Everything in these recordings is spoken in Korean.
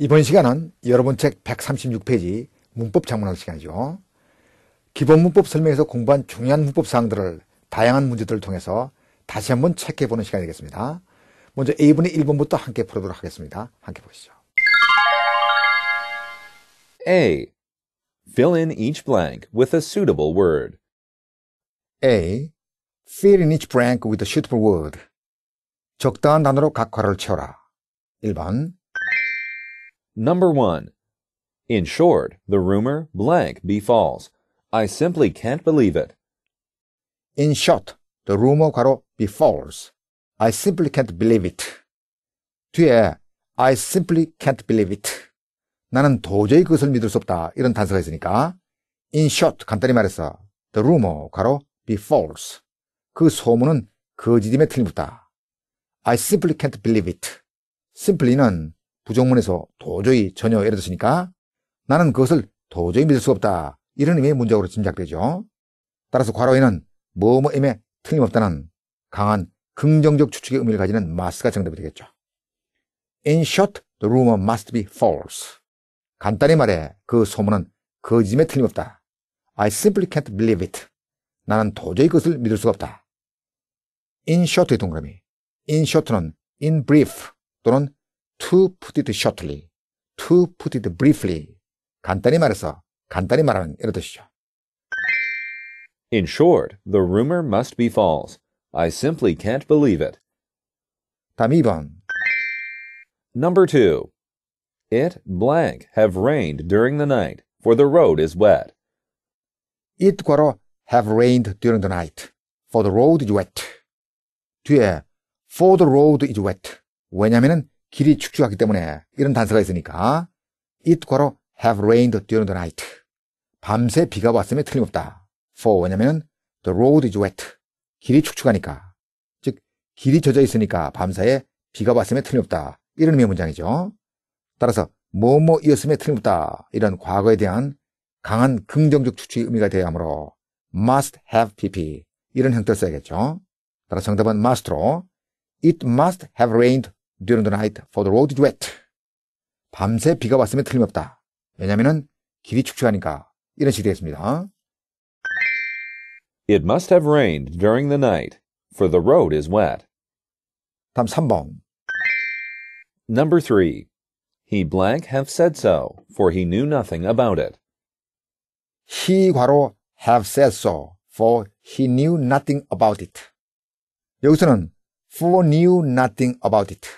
이번 시간은 여러분 책 136페이지 문법 작문할 시간이죠. 기본 문법 설명에서 공부한 중요한 문법 사항들을 다양한 문제들을 통해서 다시 한번 체크해보는 시간이 되겠습니다. 먼저 A분의 1번부터 함께 풀어보도록 하겠습니다. 함께 보시죠. A. Fill in each blank with a suitable word. A. Fill in each blank with a suitable word. 적당한 단어로 각 괄호를 채워라. 1번 Number one. In short, the rumor blank be false. I simply can't believe it. In short, the rumor 괄호 be false. I simply can't believe it. 뒤에 I simply can't believe it. 나는 도저히 그것을 믿을 수 없다. 이런 단서가 있으니까 in short 간단히 말해서 the rumor 괄호 be false. 그 소문은 거짓임에 틀림없다. I simply can't believe it. simply는 부정문에서 도저히 전혀 예를 들으니까 나는 그것을 도저히 믿을 수 없다. 이런 의미의 문장으로 짐작되죠. 따라서 괄호에는 뭐뭐임에 틀림없다는 강한 긍정적 추측의 의미를 가지는 must가 정답이 되겠죠. In short, the rumor must be false. 간단히 말해 그 소문은 거짓임에 틀림없다. I simply can't believe it. 나는 도저히 그것을 믿을 수가 없다. In short의 동그라미. In short는 in brief 또는 to put it shortly, to put it briefly. 간단히 말해서, 간단히 말하는 이런 뜻이죠. In short, the rumor must be false. I simply can't believe it. 다음 2번. Number 2. It blank have rained during the night, for the road is wet. It 과로 have rained during the night, for the road is wet. 뒤에 for the road is wet. 왜냐면은 길이 축축하기 때문에 이런 단서가 있으니까 it 과로 have rained during the night 밤새 비가 왔음에 틀림없다. for 왜냐면 the road is wet 길이 축축하니까 즉 길이 젖어 있으니까 밤사이 비가 왔음에 틀림없다. 이런 의미의 문장이죠. 따라서 뭐 뭐이었음에 뭐 틀림없다. 이런 과거에 대한 강한 긍정적 추측의 의미가 되어야 하므로 must have pp 이런 형태를 써야겠죠. 따라서 정답은 must로 it must have rained during the night for the road is wet. 밤새 비가 왔으면 틀림없다. 왜냐면은 길이 축축하니까. 이런 식이 되겠습니다. It must have rained during the night, for the road is wet. 다음 3번. Number 3. He blank have said so, for he knew nothing about it. He 과로 have said so, for he knew nothing about it. 여기서는 for knew nothing about it.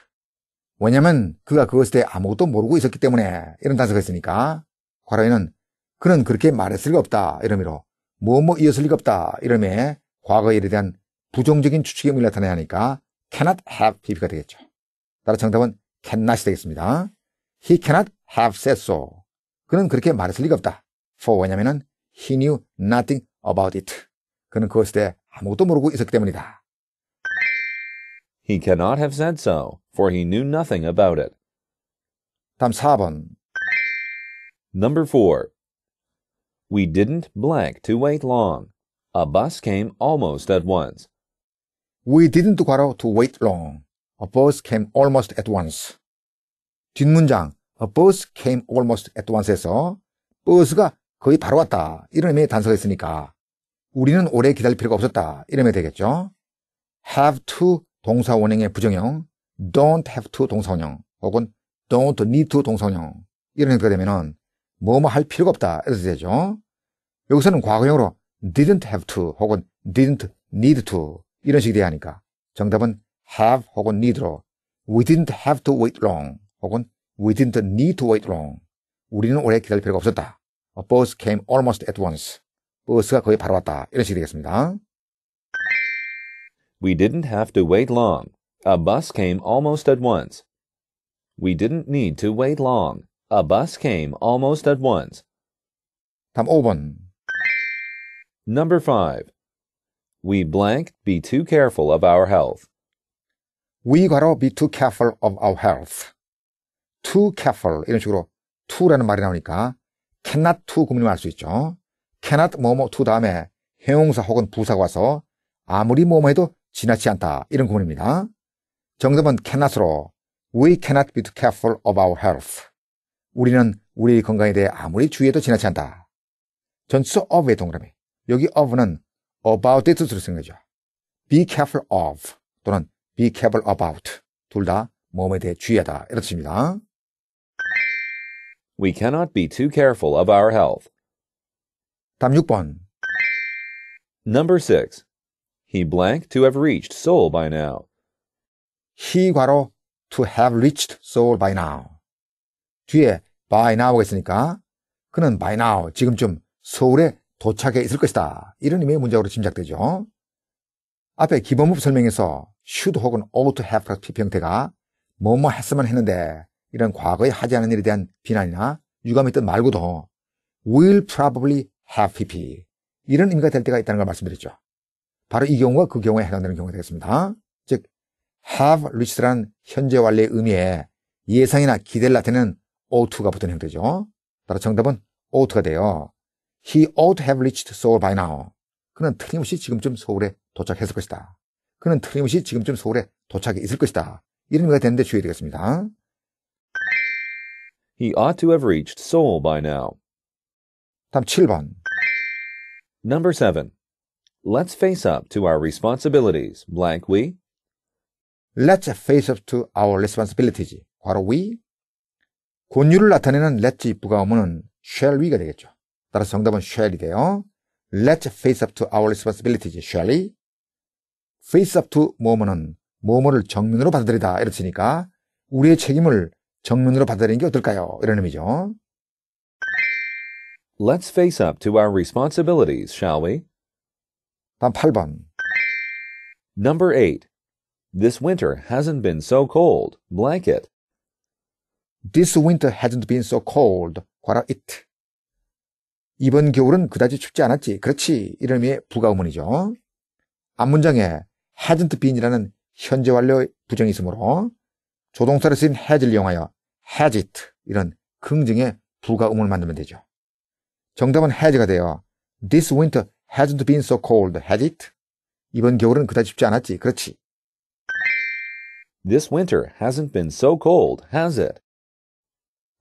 왜냐면 그가 그것에 대해 아무것도 모르고 있었기 때문에 이런 단서가 있으니까 과로에는 그는 그렇게 말했을 리가 없다 이러미로 뭐뭐 이었을 리가 없다 이러에 과거 일에 대한 부정적인 추측이의나타나야 하니까 cannot have pp가 되겠죠. 따라 정답은 cannot이 되겠습니다. He cannot have said so. 그는 그렇게 말했을 리가 없다. for 왜냐면은 he knew nothing about it. 그는 그것에 대해 아무것도 모르고 있었기 때문이다. He cannot have said so. for he knew nothing about it. Tamshaban. Number 4. We didn't blank to wait long. A bus came almost at once. We didn't 괄호 to wait long. A bus came almost at once. 뒷문장 A bus came almost at once에서 버스가 거의 바로 왔다 이런 의미의 단서가 있으니까 우리는 오래 기다릴 필요가 없었다 이러면 되겠죠. have to 동사 원형의 부정형 don't have to 동사원형 혹은 don't need to 동사원형 이런 형태가 되면 뭐 뭐 할 필요가 없다 이렇게 되죠. 여기서는 과거형으로 didn't have to 혹은 didn't need to 이런 식이 돼야 하니까 정답은 have 혹은 need로 we didn't have to wait long 혹은 we didn't need to wait long 우리는 오래 기다릴 필요가 없었다. A bus came almost at once. 버스가 거의 바로 왔다. 이런 식이 되겠습니다. We didn't have to wait long. A bus came almost at once. We didn't need to wait long. A bus came almost at once. 답 5번. Number 5. We blank be too careful of our health. We gotta be too careful of our health. Too careful. 이런 식으로 to라는 말이 나오니까 cannot too 구문을 알수 있죠. cannot 뭐뭐 too 다음에 형용사 혹은 부사가 와서 아무리 뭐뭐 해도 지나치지 않다. 이런 구문입니다. 정답은 cannot로 We cannot be too careful of our health. 우리는 우리 건강에 대해 아무리 주의해도 지나치 한다. 전치수 of의 동그라미. 여기 of는 about it으로 쓰는 거죠. be careful of 또는 be careful about 둘다 몸에 대해 주의하다 이런 뜻입니다. We cannot be too careful of our health. 다음 6번. Number 6. He blank to have reached Seoul by now. 희괄호 to have reached Seoul by now. 뒤에 by now가 있으니까 그는 by now 지금쯤 서울에 도착해 있을 것이다. 이런 의미의 문장으로 짐작되죠. 앞에 기본법 설명에서 should 혹은 ought to have라는 a 피형태가 뭐뭐 했으면 했는데 이런 과거에 하지 않은 일에 대한 비난이나 유감이있뜻 말고도 will probably have pp 이런 의미가 될 때가 있다는 걸 말씀드렸죠. 바로 이 경우가 그 경우에 해당되는 경우가 되겠습니다. 즉 have reached란 현재 완료의 의미에 예상이나 기대를 나타내는 o u g h t 가 붙은 형태죠. 따라 정답은 o u g h t 가 돼요. He ought to have reached Seoul by now. 그는 틀림없이 지금쯤 서울에 도착했을 것이다. 그는 틀림없이 지금쯤 서울에 도착해 있을 것이다. 이런 의미가 되는데 주의해야 되겠습니다. He ought to have reached Seoul by now. 다음 7번. Number 7. Let's face up to our responsibilities, blank we, Let's face up to our responsibilities. 과로 we. 권유를 나타내는 let's if가 오면 shall we가 되겠죠. 따라서 정답은 shall이 돼요. Let's face up to our responsibilities. shall we? face up to 뭐뭐는 뭐뭐를 정면으로 받아들이다. 이렇으니까 우리의 책임을 정면으로 받아들이는 게 어떨까요? 이런 의미죠. Let's face up to our responsibilities, shall we? 다음 8번. Number 8. This winter hasn't been so cold. Blanket. This winter hasn't been so cold. 과라 it. 이번 겨울은 그다지 춥지 않았지. 그렇지. 이런 의미의 부가음문이죠. 앞문장에 hasn't been이라는 현재 완료 부정이 있으므로 조동사를 쓰인 has를 이용하여 has it 이런 긍정의 부가음을 만들면 되죠. 정답은 has가 돼요. This winter hasn't been so cold, has it? 이번 겨울은 그다지 춥지 않았지. 그렇지. This winter hasn't been so cold, has it?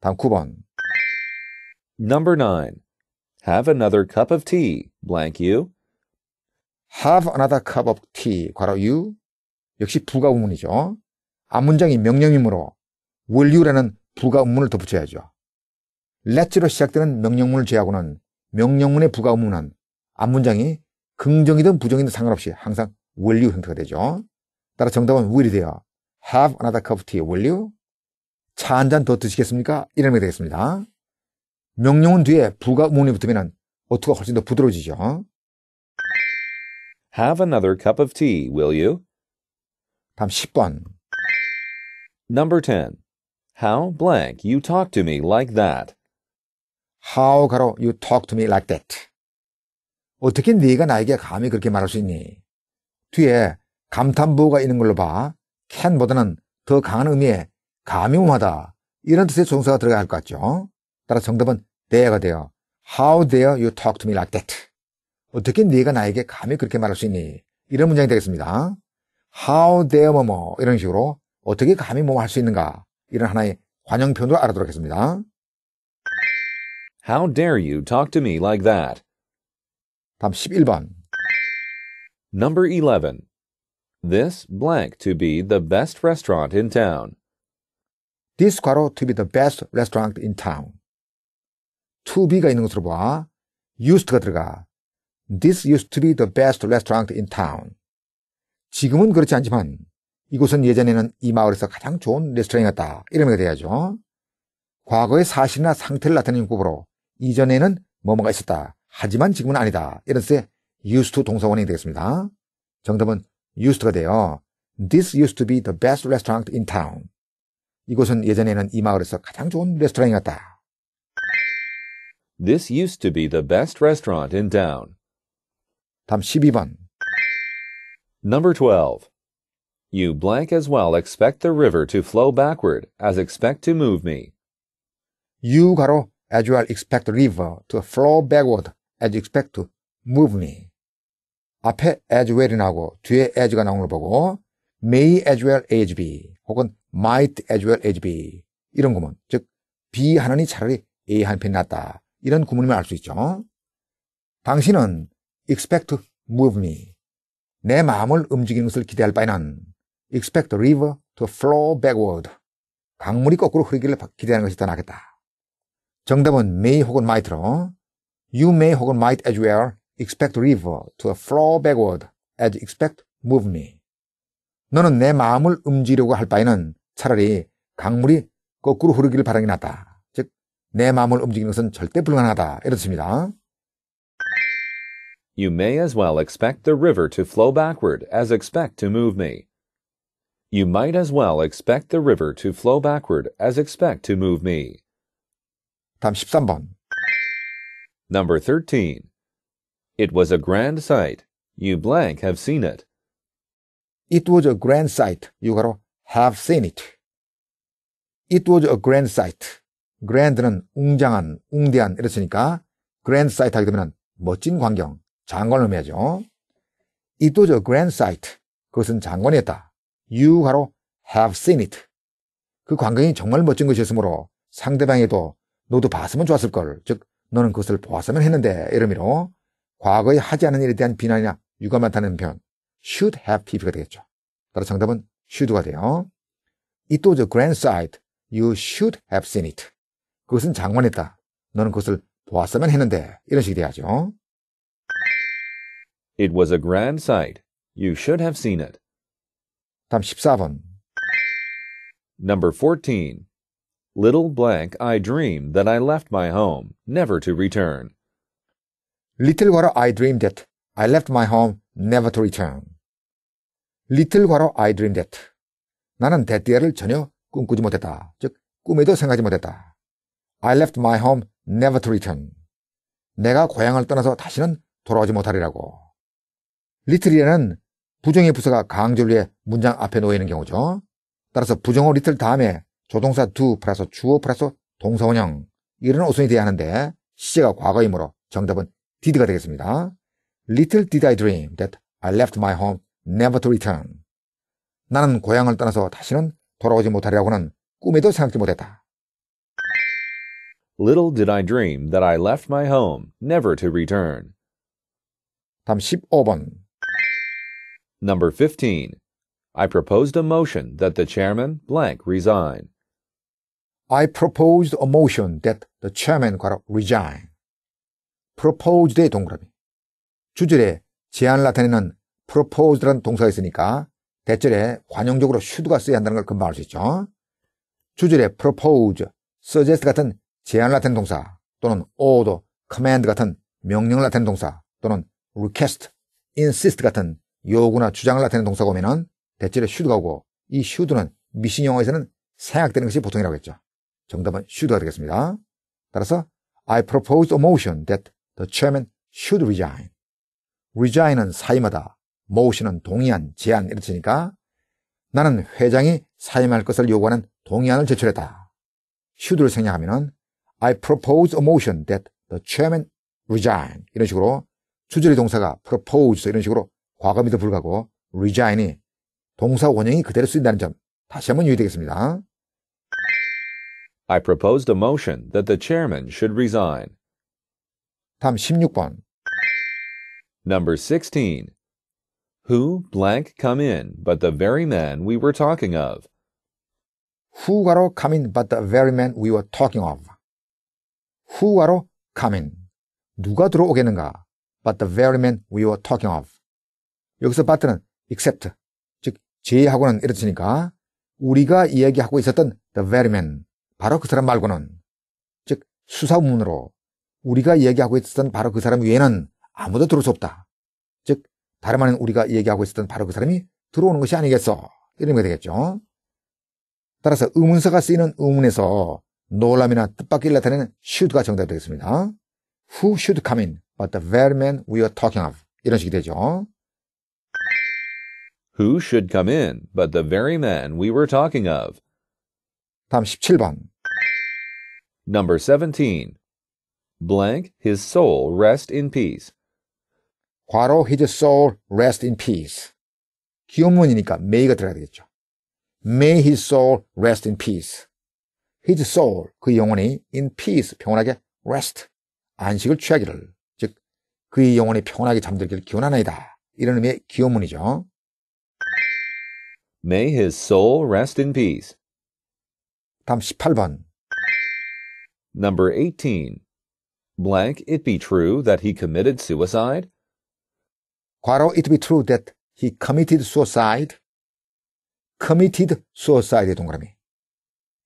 다음 9번. Number 9. Have another cup of tea, blank you. Have another cup of tea, 괄호 you. 역시 부가 우문이죠앞 문장이 명령이므로 will you라는 부가 우문을 덧붙여야죠. let로 시작되는 명령문을 제하고는 외 명령문의 부가 우문은앞 문장이 긍정이든 부정이든 상관없이 항상 will you 형태가 되죠. 따라 정답은 will이 되어 have another cup of tea, will you? 차 한 잔 더 드시겠습니까? 이러이 되겠습니다. 명령은 뒤에 부가문이 붙으면 어투가 훨씬 더 부드러워지죠. Have another cup of tea, will you? 다음 10번. Number 10. How blank you talk to me like that. How 가로 you talk to me like that. 어떻게 네가 나에게 감히 그렇게 말할 수 있니? 뒤에 감탄부가 있는 걸로 봐. 캔보다는 더 강한 의미의 감염하다 이런 뜻의 종사가 들어가야 할 것 같죠. 따라 서 정답은 there가 돼요. How dare you talk to me like that? 어떻게 네가 나에게 감히 그렇게 말할 수 있니? 이런 문장이 되겠습니다. How dare 뭐뭐 이런 식으로 어떻게 감히 뭐뭐 할수 있는가 이런 하나의 관용표현으로 알아두도록 하겠습니다. How dare you talk to me like that? 다음 11번 Number 11 This blank to be the best restaurant in town. This 괄호 to be the best restaurant in town. to be가 있는 것으로 봐. used가 들어가. This used to be the best restaurant in town. 지금은 그렇지 않지만 이곳은 예전에는 이 마을에서 가장 좋은 레스토랑이었다. 이런 게 돼야죠. 과거의 사실이나 상태를 나타내는 구으로 이전에는 뭐뭐가 있었다. 하지만 지금은 아니다. 이런 때 used to 동사원이 되겠습니다. 정답은 used This used to be the best restaurant in town. 이곳은 예전에는 이 마을에서 가장 좋은 레스토랑이었다. This used to be the best restaurant in town. 다음 12번. Number 12. You blank as well expect the river to flow backward as expect to move me. You 가로 as well expect the river to flow backward as expect to move me. 앞에 as w e l l 이 나오고 뒤에 as가 나오는 걸 보고 may as well as be 혹은 might as well as be 이런 구문 즉 B 하나니 차라리 A 한 편이 낫다 이런 구문이면 알 수 있죠 당신은 expect to move me 내 마음을 움직이는 것을 기대할 바에는 expect the river to flow backward 강물이 거꾸로 흐르기를 기대하는 것이 더 낫겠다 정답은 may 혹은 might로 you may 혹은 might as well expect river to flow backward as expect move me. 너는 내 마음을 움직이려고 할 바에는 차라리 강물이 거꾸로 흐르기를 바라는 게 낫다. 즉, 내 마음을 움직이는 것은 절대 불가능하다. 이렇습니다. You may as well expect the river to flow backward as expect to move me. You might as well expect the river to flow backward as expect to move me. 다음 13번. Number 13. It was a grand sight. You blank have seen it. It was a grand sight. You have seen it. It was a grand sight. grand는 웅장한, 웅대한 이랬으니까 grand sight 하게 되면 멋진 광경, 장관을 의미하죠. It was a grand sight. 그것은 장관이었다. You 가로 have seen it. 그 광경이 정말 멋진 것이었으므로 상대방에도 너도 봤으면 좋았을걸. 즉, 너는 그것을 보았으면 했는데. 이름으로 과거에 하지 않은 일에 대한 비난이나 유감 나타내는 표현 should have pp가 되겠죠. 따라서 정답은 should가 돼요. It was a grand sight. You should have seen it. 그것은 장관했다. 너는 그것을 보았으면 했는데 이런 식이 돼야죠. It was a grand sight. You should have seen it. 다음 14번. Number 14. Little blank I dreamed that I left my home, never to return. Little 괄호 I dreamed that I left my home never to return. Little 괄호 I dreamed that 나는 that를 전혀 꿈꾸지 못했다. 즉 꿈에도 생각하지 못했다. I left my home never to return. 내가 고향을 떠나서 다시는 돌아오지 못하리라고. 리틀이라는 부정의 부서가 강조를 위 문장 앞에 놓이는 경우죠. 따라서 부정어 리틀 다음에 조동사 do 플러스 주어 플러스 동사원형 이런 어순이 돼야 하는데 시제가 과거이므로 정답은 did가 되겠습니다. Little did I dream that I left my home never to return. 나는 고향을 떠나서 다시는 돌아오지 못하리라고는 꿈에도 생각지 못했다. Little did I dream that I left my home never to return. 다음 15번. Number 15. I proposed a motion that the chairman blank resign. I proposed a motion that the chairman got resign. proposed의 동그라미. 주절에 제안을 나타내는 proposed라는 동사가 있으니까 대절에 관용적으로 should가 써야 한다는 걸 금방 알 수 있죠. 주절에 propose, suggest 같은 제안을 나타낸 동사 또는 order, command 같은 명령을 나타낸 동사 또는 request, insist 같은 요구나 주장을 나타내는 동사가 오면대절에 should가 오고 이 should는 미싱 영어에서는 생각되는 것이 보통이라고 했죠. 정답은 should가 되겠습니다. 따라서 I propose a motion that The chairman should resign. resign은 사임하다. 모시는 동의안, 제안 이렇으니까 나는 회장이 사임할 것을 요구하는 동의안을 제출했다. should를 생략하면 I propose a motion that the chairman resign 이런 식으로 주절의 동사가 propose 이런 식으로 과거미도 불구하고 resign이 동사 원형이 그대로 쓰인다는 점 다시 한번 유의되겠습니다. I proposed a motion that the chairman should resign. 다음 16번. Number 16. Who blank come in but the very man we were talking of? Who 가로 come in but the very man we were talking of. Who 가로 come in. 누가 들어오겠는가? But the very man we were talking of. 여기서 but는 except, 즉 제외하고는 이렇으니까 우리가 이야기하고 있었던 the very man, 바로 그 사람 말고는 즉 수사문으로 우리가 얘기하고 있었던 바로 그 사람 외에는 아무도 들어올 수 없다. 즉, 다름 아닌 우리가 얘기하고 있었던 바로 그 사람이 들어오는 것이 아니겠어. 이런 게 되겠죠. 따라서 의문사가 쓰이는 의문에서 놀람이나 뜻밖의 나타내는 should가 정답이 되겠습니다. Who should come in but the very man we are talking of. 이런 식이 되죠. Who should come in but the very man we were talking of. 다음 17번. Number 17. blank his soul rest in peace. 과로 his soul rest in peace. 기원문이니까 may가 들어야 되겠죠. May his soul rest in peace. His soul, 그 영혼이 in peace, 평온하게 rest, 안식을 취하기를, 즉 그의 영혼이 평온하게 잠들기를 기원하나이다. 이런 의미의 기원문이죠. May his soul rest in peace. 다음 18번. Number 18. blank it be true that he committed suicide? 과로 it be true that he committed suicide. committed s u i c i d e 동그라미.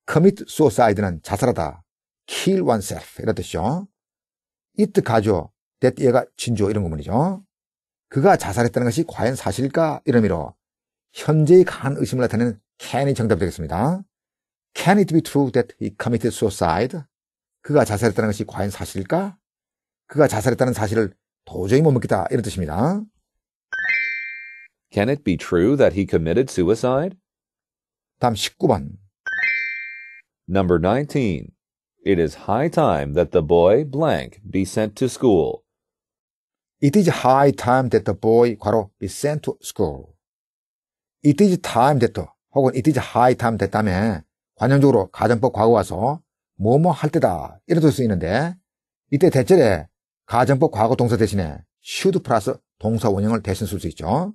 commit suicide는 자살하다, kill oneself 이런 뜻이죠. it 가죠, that 얘가 진주 이런 구문이죠 그가 자살했다는 것이 과연 사실일까 이런 의미로 현재의 강한 의심을 나타내는 can이 정답이 되겠습니다. Can it be true that he committed suicide? 그가 자살했다는 것이 과연 사실일까? 그가 자살했다는 사실을 도저히 못 믿겠다 이런 뜻입니다. Can it be true that he committed suicide? 다음 19번. Number 19. It is high time that the boy blank be sent to school. It is high time that the boy 과로 be sent to school. It is time that 혹은 it is high time that 다음에 관용적으로 가정법 과거 와서 뭐뭐 할 때다 이래도 수 있는데 이때 대절에 가정법 과거 동사 대신에 should 플러스 동사 원형을 대신 쓸 수 있죠.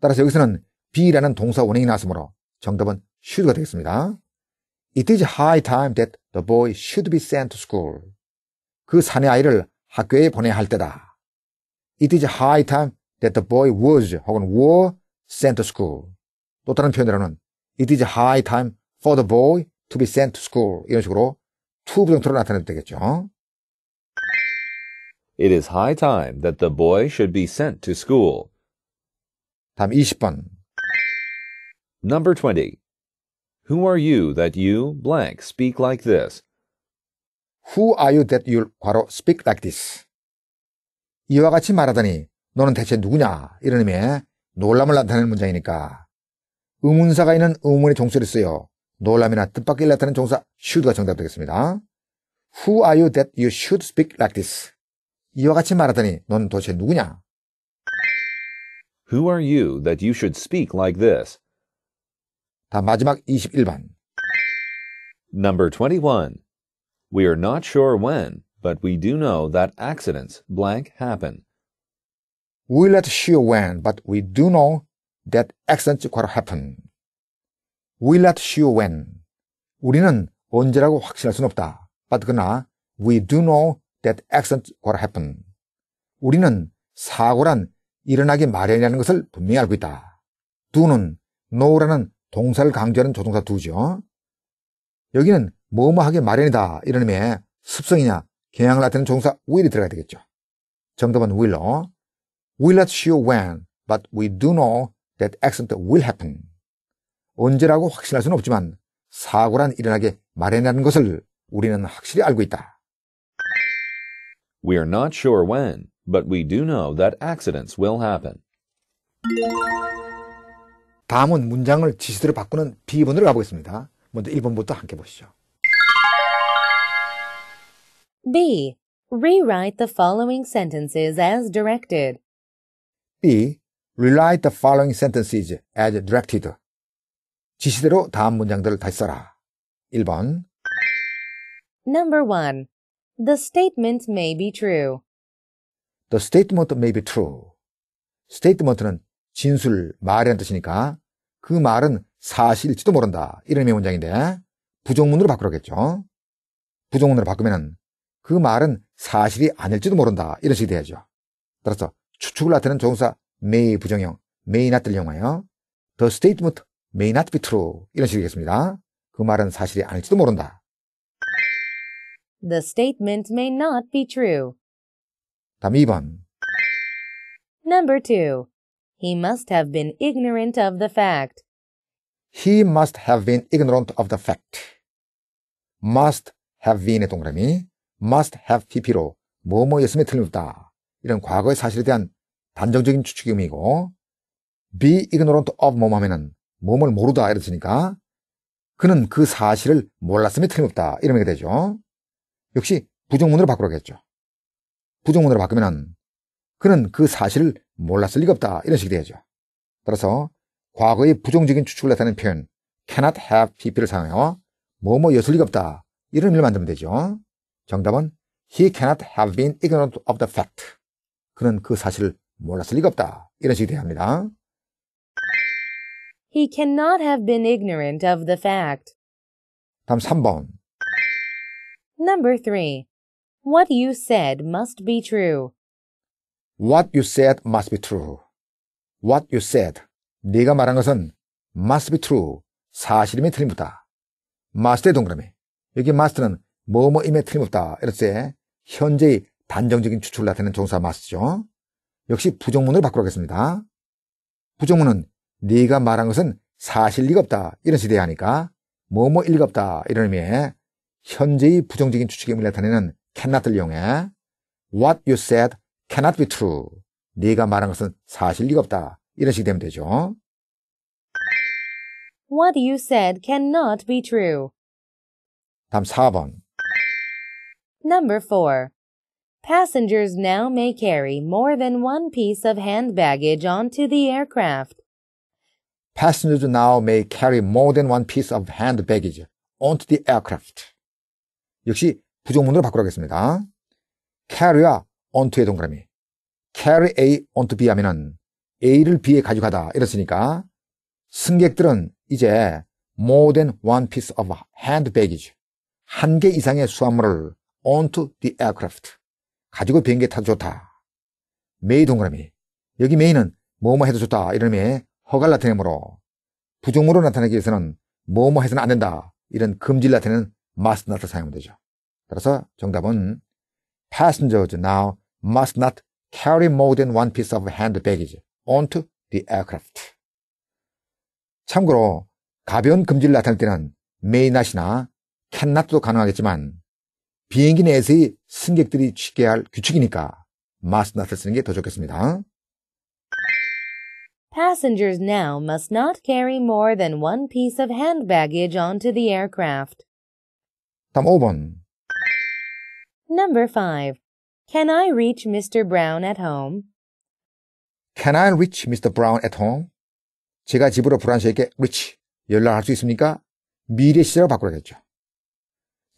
따라서 여기서는 be라는 동사 원형이 나왔으므로 정답은 should가 되겠습니다. It is high time that the boy should be sent to school. 그 사내 아이를 학교에 보내야 할 때다. It is high time that the boy was 혹은 were sent to school. 또 다른 표현으로는 It is high time for the boy to be sent to school. 이런 식으로 투부정토로 나타내도 되겠죠. It is high time that the boy should be sent to school. 다음 20번. Number 20. Who are you that you blank speak like this? Who are you that you 괄호 speak like this? 이와 같이 말하더니 너는 대체 누구냐? 이런 의미의 놀람을 나타내는 문장이니까 의문사가 있는 의문의 종소를 쓰여 놀람이나 뜻밖의 나타낸 종사 should가 정답 되겠습니다. Who are you that you should speak like this? 이와 같이 말하더니 넌 도대체 누구냐? Who are you that you should speak like this? 다 마지막 21번. Number 21. We are not sure when, but we do know that accidents blank happen. We're not sure when, but we do know that accidents 괄호 happen. will not show when. 우리는 언제라고 확실할 수는 없다. But 그러나 we do know that accident will happen. 우리는 사고란 일어나기 마련이라는 것을 분명히 알고 있다. do는 know라는 동사를 강조하는 조동사 do죠. 여기는 뭐뭐하기 마련이다 이런 의미의 습성이냐 경향을 나타내는 조동사 will이 들어가야 되겠죠. 정답은 will로 will not show when but we do know that accident will happen. 언제라고 확신할 수는 없지만 사고란 일어나게 마련이라는 것을 우리는 확실히 알고 있다. We are not sure when, but we do know that accidents will happen. 다음은 문장을 지시대로 바꾸는 비번으로 가보겠습니다. 먼저 1번부터 함께 보시죠. B. Rewrite the following sentences as directed. B. Rewrite the following sentences as directed. 지시대로 다음 문장들을 다시 써라. 1번 Number 1. The statement may be true. The statement may be true. statement는 진술, 말이라는 뜻이니까 그 말은 사실일지도 모른다. 이런 의미의 문장인데 부정문으로 바꾸겠죠 부정문으로 바꾸면 그 말은 사실이 아닐지도 모른다. 이런 식이 돼야죠. 따라서 추측을 나타내는 조동사 may 부정형, may n o t 영화요. The statement may not be true 이런 식이겠습니다. 그 말은 사실이 아닐지도 모른다. The statement may not be true. 다음 2번. Number 2. He must have been ignorant of the fact. He must have been ignorant of the fact. must have been의 동그라미, must have pp로 뭐뭐였음에 틀림없다. 이런 과거의 사실에 대한 단정적인 추측 임이고 be ignorant of 뭐뭐 하면은 몸을 모르다 이랬으니까 그는 그 사실을 몰랐음이 틀림없다 이러게 되죠. 역시 부정문으로 바꾸라겠죠. 부정문으로 바꾸면 그는 그 사실을 몰랐을 리가 없다 이런 식이 되죠. 따라서 과거의 부정적인 추측을 나타내는 표현 cannot have pp를 사용하여 뭐뭐여을 리가 없다 이런 의미를 만들면 되죠. 정답은 he cannot have been ignorant of the fact. 그는 그 사실을 몰랐을 리가 없다 이런 식이 되야 어 합니다. He cannot have been ignorant of the fact. 다음 3번. Number 3. What you said must be true. What you said must be true. What you said. 네가 말한 것은 must be true. 사실임이 틀림없다. must의 동그라미. 여기 must는 뭐뭐임에 틀림없다. 이럴 때 현재의 단정적인 추출을 나타내는 동사 must죠. 역시 부정문으로 바꾸겠습니다. 부정문은 네가 말한 것은 사실 리가 없다. 이런 시대에 하니까 뭐뭐 일겁다. 이런 의미의 현재의 부정적인 추측임을 나타내는 cannot을 이용해 what you said cannot be true. 네가 말한 것은 사실 리가 없다. 이런 식이 되면 되죠. What you said cannot be true. 다음 4번. Number 4. Passengers now may carry more than one piece of hand baggage onto the aircraft. Passengers now may carry more than one piece of hand baggage onto the aircraft. 역시 부정문으로 바꾸라겠습니다. carry와 onto의 동그라미. carry A onto B 하면은 A를 B에 가져가다 이랬으니까 승객들은 이제 more than one piece of hand baggage 한 개 이상의 수화물을 onto the aircraft 가지고 비행기에 타도 좋다. 메이 동그라미. 여기 메이는 뭐 뭐 해도 좋다. 이런 의미의 허가라나타내로 부정으로 나타내기 위해서는 뭐뭐 해서는 안 된다. 이런 금지라나타는 must n o t 사용 되죠. 따라서 정답은 passengers now must not carry more than one piece of hand baggage onto the aircraft. 참고로 가벼운 금지를 나타낼 때는 may not이나 can not도 가능하겠지만 비행기 내에서의 승객들이 취해할 규칙이니까 must not을 쓰는 게 더 좋겠습니다. Passengers now must not carry more than one piece of hand baggage onto the aircraft. Tam oban. Number 5. Can I reach Mr. Brown at home? Can I reach Mr. Brown at home? 제가 집으로 브라운 reach 연락할 수 있습니까? 미래 시제로 바꾸라겠죠.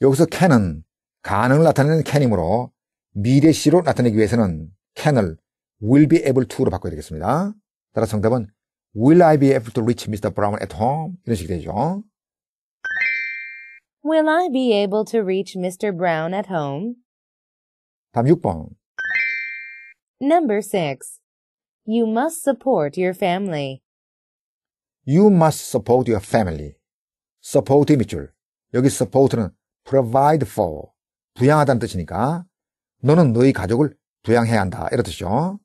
여기서 can은 가능을 나타내는 can이므로 미래 시로 나타내기 위해서는 can을 will be able to로 바꿔야 되겠습니다. 따라 정답은 Will I be able to reach Mr. Brown at home? 이런 식이 되죠. Will I be able to reach Mr. Brown at home? 다음 6번. Number 6. You must support your family. You must support your family. support 밑줄. 여기 support는 provide for, 부양하다는 뜻이니까 너는 너희 가족을 부양해야 한다. 이런 뜻이죠.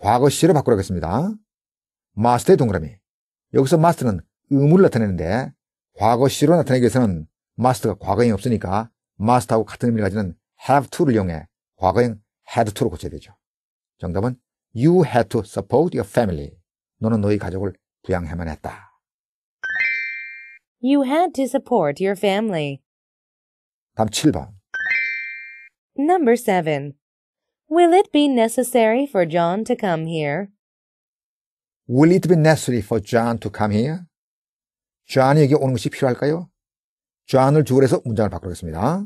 과거 시로 바꾸라겠습니다. 마스터의 동그라미. 여기서 마스터는 의무를 나타내는데 과거 시로 나타내기 위해서는 마스터가 과거형이 없으니까 마스터하고 같은 의미를 가지는 have to를 이용해 과거형 had to로 고쳐야 되죠. 정답은 you had to support your family. 너는 너희 가족을 부양해만 했다. You had to support your family. 다음 7번. Number 7. Will it be necessary for John to come here? Will it be necessary for John to come here? John에게 오는 것이 필요할까요? j o h n 을 주어로 해서 문장을 바꾸겠습니다.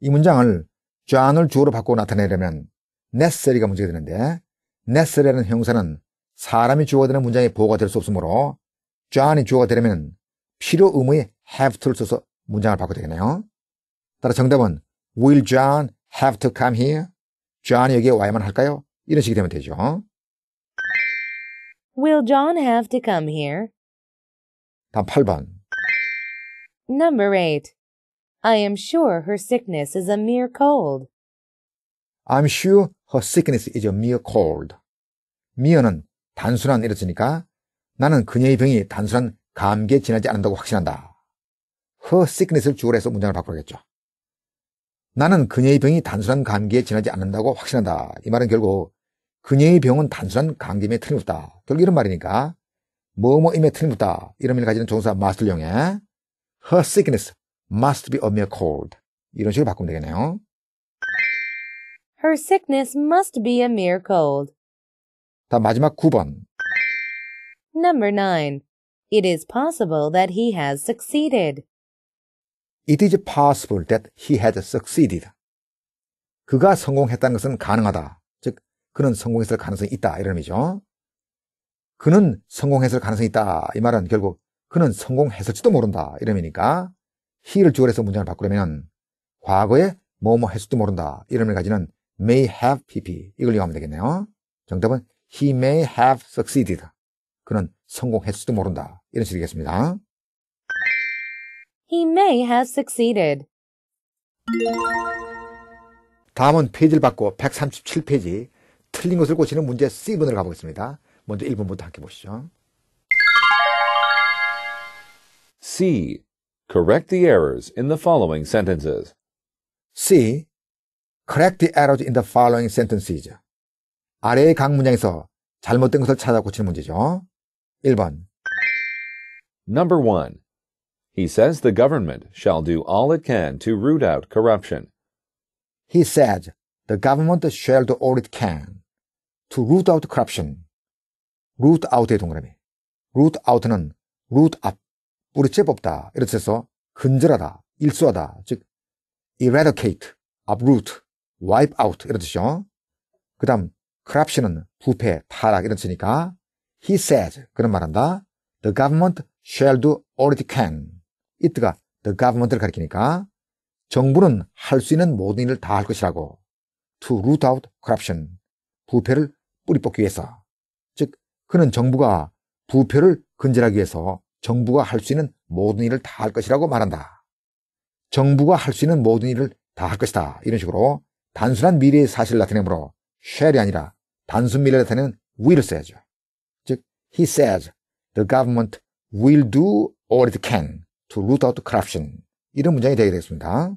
이 문장을 j o h n 을 주어로 바꾸고 나타내려면 necessary가 문제가 되는데 necessary라는 형사는 사람이 주어가 되는 문장의 보호가 될 수 없으므로 j o h n 이 주어가 되려면 필요 의무의 have to를 써서 문장을 바꿔야 되겠네요. 따라 정답은 will John have to come here? 존이 여기에 와야만 할까요? 이런 식이 되면 되죠. Will John have to come here? 답 8번. Number 8. I am sure her sickness is a mere cold. I'm sure her sickness is a mere cold. 미어는 단순한 이렇으니까 나는 그녀의 병이 단순한 감기에 지나지 않는다고 확신한다. her sickness를 주어로 해서 문장을 바꾸겠죠. 나는 그녀의 병이 단순한 감기에 지나지 않는다고 확신한다. 이 말은 결국 그녀의 병은 단순한 감기임에 틀림없다. 결국 이런 말이니까 뭐뭐임에 틀림없다. 이런 의미를 가지는 종사 must를 이용해 her sickness must be a mere cold. 이런 식으로 바꾸면 되겠네요. Her sickness must be a mere cold. 다 마지막 9번. Number 9. It is possible that he has succeeded. It is possible that he had succeeded. 그가 성공했다는 것은 가능하다. 그는 성공했을 가능성이 있다. 이런 의미죠. 그는 성공했을 가능성이 있다. 이 말은 결국 그는 성공했을지도 모른다. 이런 의미니까 he를 주어로 해서 문장을 바꾸려면 과거에 뭐 뭐 했을지도 모른다. 이런 의미를 가지는 may have pp. 이걸 이용하면 되겠네요. 정답은 he may have succeeded. 그는 성공했을지도 모른다. 이런 식이겠습니다. He may have succeeded. 다음은 페이지를 바고 137페이지 틀린 것을 고치는 문제 C번으로 가보겠습니다. 먼저 1번부터 함께 보시죠. C. Correct the errors in the following sentences. C. Correct the errors in the following sentences. 아래의 각 문장에서 잘못된 것을 찾아 고치는 문제죠. 1번. Number 1. He says the government shall do all it can to root out corruption. He said the government shall do all it can to root out corruption. root out의 동그라미. root out는 root up, 뿌리째 뽑다. 이런 뜻에서 근절하다, 일소하다, 즉 eradicate, uproot, wipe out 이런 뜻이죠. 그 다음 corruption은 부패, 타락 이런 뜻이니까 he says, 그런 말한다. the government shall do all it can. 이때가 the government를 가리키니까 정부는 할 수 있는 모든 일을 다 할 것이라고 to root out corruption, 부패를 뿌리 뽑기 위해서. 즉, 그는 정부가 부패를 근절하기 위해서 정부가 할 수 있는 모든 일을 다 할 것이라고 말한다. 정부가 할 수 있는 모든 일을 다 할 것이다. 이런 식으로 단순한 미래의 사실을 나타내므로 shall이 아니라 단순 미래를 나타내는 will을 써야죠. 즉, he says the government will do all it can to root out corruption. 이런 문장이 되게 되겠습니다.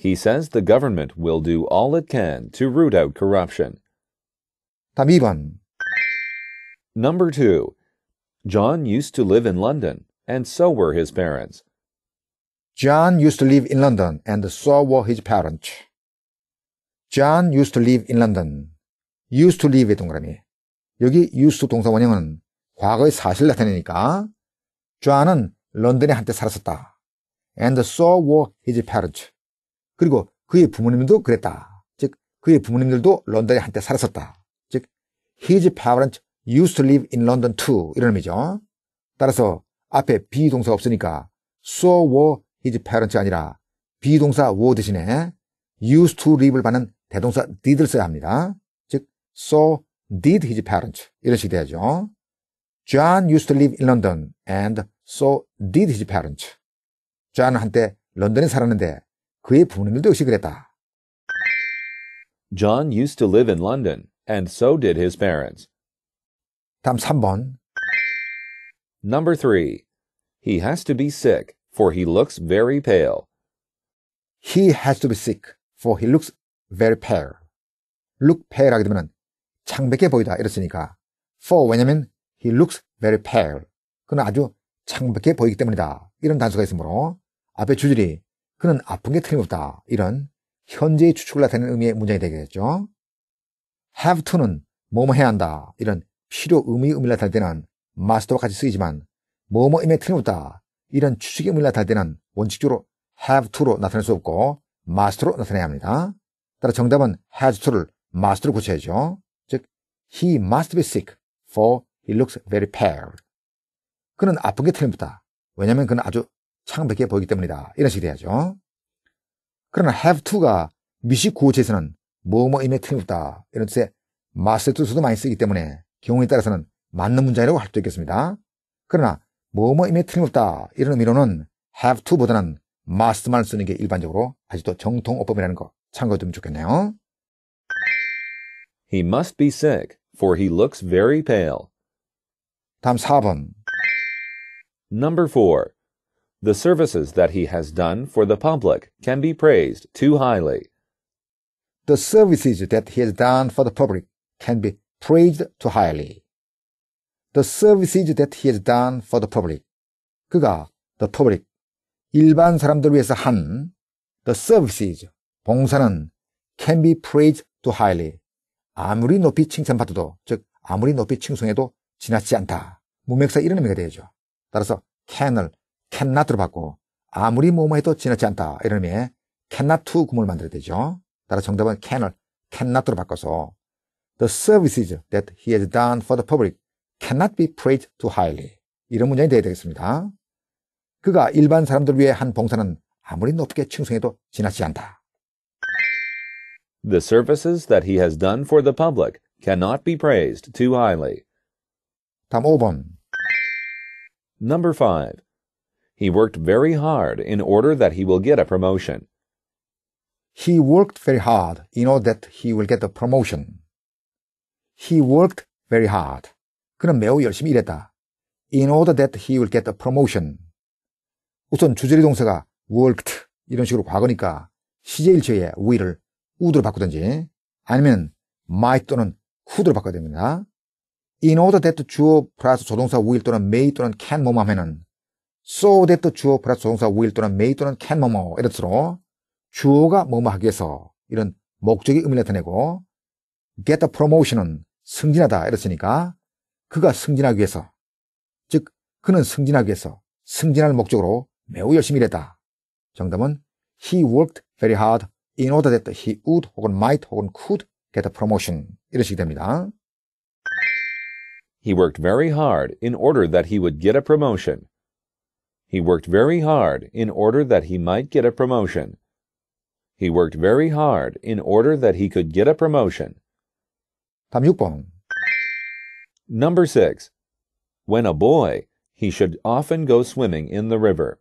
He says the government will do all it can to root out corruption. 답 2번. Number 2. John used to live in London, and so were his parents. John used to live in London, and so were his parents. John used to live in London. used to live의 동그라미. 여기 used 동사 원형은 과거의 사실 나타내니까 John은 런던에 한때 살았었다. And so were his parents. 그리고 그의 부모님도 그랬다. 즉 그의 부모님들도 런던에 한때 살았었다. 즉 his parents used to live in London too 이런 의미죠. 따라서 앞에 비동사 없으니까 so were his parents 아니라 비동사 were 대신에 used to live를 받는 대동사 did을 써야 합니다. 즉 so did his parents 이런 식이 돼야죠. John used to live in London and so did his parents. 존은 한때 런던에 살았는데 그의 부모님들도 역시 그랬다. John used to live in London, and so did his parents. 다음 3번. Number 3. He has to be sick, for he looks very pale. He has to be sick, for he looks very pale. look pale 하게 되면 창백해 보이다 이랬으니까 for 왜냐면 he looks very pale 그는 아주 창백해 보이기 때문이다 이런 단서가 있으므로 앞에 주절이 그는 아픈 게 틀림없다. 이런 현재의 추측을 나타내는 의미의 문장이 되겠죠. have to는 뭐뭐 해야 한다. 이런 필요 의미의 의미를 나타낼 때는 must와 같이 쓰이지만 뭐뭐임에 틀림없다. 이런 추측의 의미를 나타낼 때는 원칙적으로 have to로 나타낼 수 없고 must로 나타내야 합니다. 따라 정답은 has to를 must로 고쳐야죠. 즉, he must be sick for he looks very pale. 그는 아픈 게 틀림없다. 왜냐하면 그는 아주 창백해 보이기 때문이다. 이런 식이 돼야죠. 그러나 have to가 미식 구호체에서는 뭐뭐임에 틀림없다. 이런 뜻의 must to도 많이 쓰기 때문에 경우에 따라서는 맞는 문장이라고 할 수도 있겠습니다. 그러나 뭐뭐임에 틀림없다. 이런 의미로는 have to보다는 must만 쓰는 게 일반적으로 아직도 정통 어법이라는 거 참고해 두면 좋겠네요. He must be sick, for he looks very pale. 다음 4번. Number 4. The services that he has done for the public can be praised too highly. The services that he has done for the public can be praised too highly. The services that he has done for the public. 그가 the public 일반 사람들 위해서 한 the services 봉사는 can be praised too highly. 아무리 높이 칭찬받아도 즉 아무리 높이 칭송해도 지나치지 않다. 무맥사 이런 의미가 되죠. 따라서 can을 캔낫으로 바꿔 아무리 뭐뭐해도 지나치 않다 이런 의미의 캔낫투 구문을 만들어야 되죠. 따라 정답은 캔을 캔낫으로 바꿔서 The services that he has done for the public cannot be praised too highly 이런 문장이 되어야 되겠습니다. 그가 일반 사람들 위해 한 봉사는 아무리 높게 칭송해도 지나치지 않다. The services that he has done for the public cannot be praised too highly. 다음 5번. Number 5. He worked very hard in order that he will get a promotion. He worked very hard in order that he will get a promotion. He worked very hard. 그는 매우 열심히 일했다. In order that he will get a promotion. 우선 주제리 동사가 worked 이런 식으로 과거니까 시제일체의 will을 would로 바꾸든지 아니면 might 또는 could로 바꿔야 됩니다. In order that 주어 플러스 조동사 will 또는 may 또는 can 뭐뭐 하면은 so that 주어 플러스 동사 will 또는 may 또는 can 뭐 뭐 이렇도록 주어가 뭐뭐 하기 위해서 이런 목적의 의미를 나타내고 get a promotion은 승진하다 이랬으니까 그가 승진하기 위해서 즉 그는 승진하기 위해서 승진할 목적으로 매우 열심히 일했다. 정답은 he worked very hard in order that he would 혹은 might 혹은 could get a promotion 이런 식이 됩니다. He worked very hard in order that he would get a promotion. He worked very hard in order that he might get a promotion. He worked very hard in order that he could get a promotion. 답 Number 6. When a boy, he should often go swimming in the river.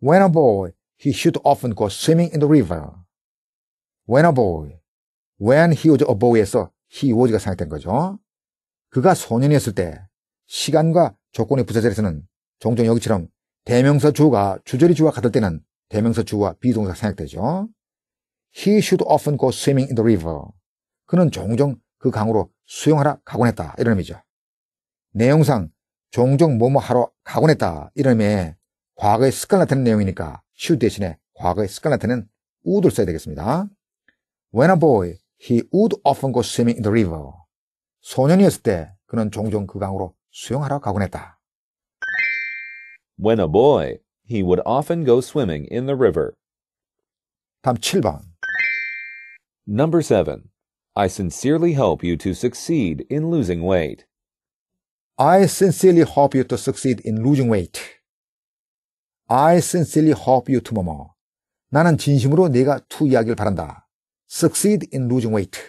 When a boy, he should often go swimming in the river. When a boy. When he was a boy에서 he was가 사용된 거죠. 그가 소년이었을 때 시간과 조건이 부자절에서는 종종 여기처럼 대명사 주가 주저리 주와 같을 때는 대명사 주와 비동사 생각되죠 He should often go swimming in the river. 그는 종종 그 강으로 수영하러 가곤 했다. 이런 의미죠. 내용상 종종 뭐뭐 하러 가곤 했다. 이런 의미에 과거의 습관 나타내는 내용이니까 should 대신에 과거의 습관 나타내는 would를 써야 되겠습니다. When a boy, he would often go swimming in the river. 소년이었을 때 그는 종종 그 강으로 수영하러 가곤 했다. When a boy, he would often go swimming in the river. 다음 7번. Number 7. I sincerely hope you to succeed in losing weight. I sincerely hope you to succeed in losing weight. I sincerely hope you to 뭐뭐. 나는 진심으로 네가 to 이야기를 바란다. succeed in losing weight.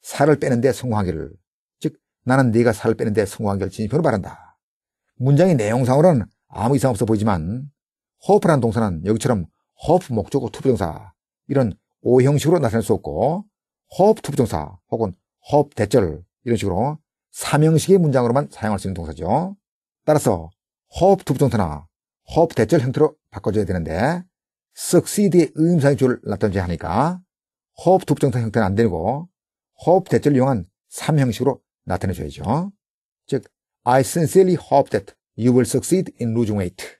살을 빼는데 성공하기를. 즉, 나는 네가 살을 빼는데 성공하기를 진심으로 바란다. 문장의 내용상으로는 아무 이상 없어 보이지만 호프라는 동사는 여기처럼 호프 목적어 투부정사 이런 오형식으로 나타낼 수 없고 호프 투부정사 혹은 호프 대절 이런 식으로 삼형식의 문장으로만 사용할 수 있는 동사죠. 따라서 호프 투부정사나 호프 대절 형태로 바꿔줘야 되는데 succeed의 음 의음사의 줄을 나타내야 하니까 호프 투부정사 형태는 안 되고 호프 대절을 이용한 삼형식으로 나타내줘야죠. 즉 I sincerely hope that You will succeed in losing weight.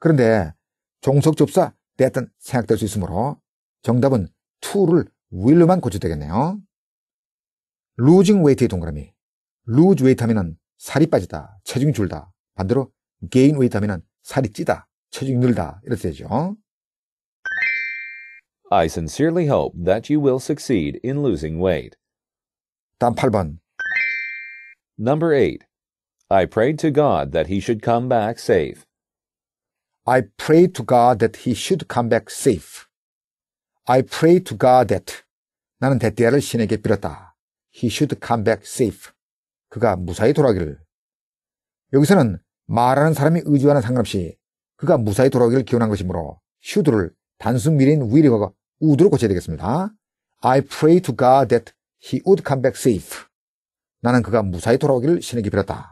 그런데 종속 접사 됐든 생각될 수 있으므로 정답은 to를 will만 고쳐 되겠네요. losing weight의 동그라미. lose weight 하면은 살이 빠지다, 체중이 줄다. 반대로 gain weight 하면은 살이 찌다, 체중이 늘다. 이렇게 되죠. I sincerely hope that you will succeed in losing weight. 다음 8번. Number 8. I prayed to God that he should come back safe. I prayed to God that he should come back safe. I prayed to God that 나는 대대야를 신에게 빌었다. He should come back safe. 그가 무사히 돌아오기를. 여기서는 말하는 사람이 의지와는 상관없이 그가 무사히 돌아오기를 기원한 것이므로 should를 단순 미래인 will과 would로 고쳐야 되겠습니다. I pray to God that he would come back safe. 나는 그가 무사히 돌아오기를 신에게 빌었다.